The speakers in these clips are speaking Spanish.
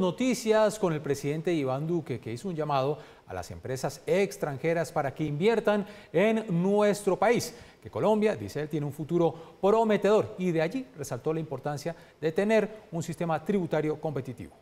Noticias con el presidente Iván Duque, que hizo un llamado a las empresas extranjeras para que inviertan en nuestro país, que Colombia, dice él, tiene un futuro prometedor y de allí resaltó la importancia de tener un sistema tributario competitivo.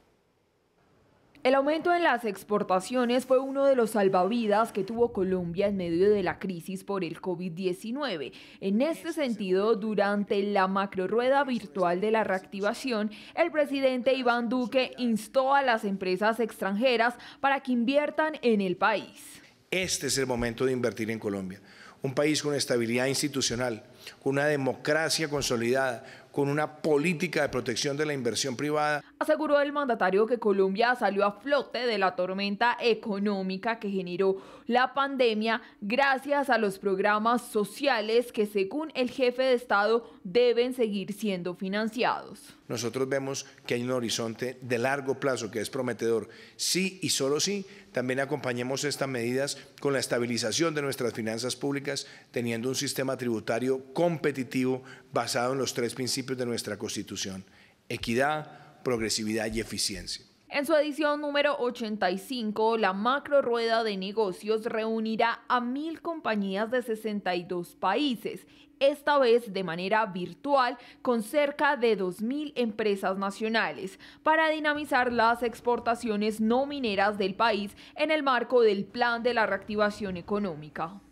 El aumento en las exportaciones fue uno de los salvavidas que tuvo Colombia en medio de la crisis por el COVID-19. En este sentido, durante la macrorueda virtual de la reactivación, el presidente Iván Duque instó a las empresas extranjeras para que inviertan en el país. Este es el momento de invertir en Colombia. Un país con estabilidad institucional, con una democracia consolidada, con una política de protección de la inversión privada. Aseguró el mandatario que Colombia salió a flote de la tormenta económica que generó la pandemia gracias a los programas sociales que según el jefe de Estado deben seguir siendo financiados. Nosotros vemos que hay un horizonte de largo plazo que es prometedor. Sí y solo sí también acompañemos estas medidas con la estabilización de nuestras finanzas públicas, teniendo un sistema tributario competitivo basado en los tres principios de nuestra Constitución, equidad, progresividad y eficiencia. En su edición número 85, la macro rueda de negocios reunirá a mil compañías de 62 países, esta vez de manera virtual, con cerca de 2.000 empresas nacionales, para dinamizar las exportaciones no mineras del país en el marco del Plan de la Reactivación Económica.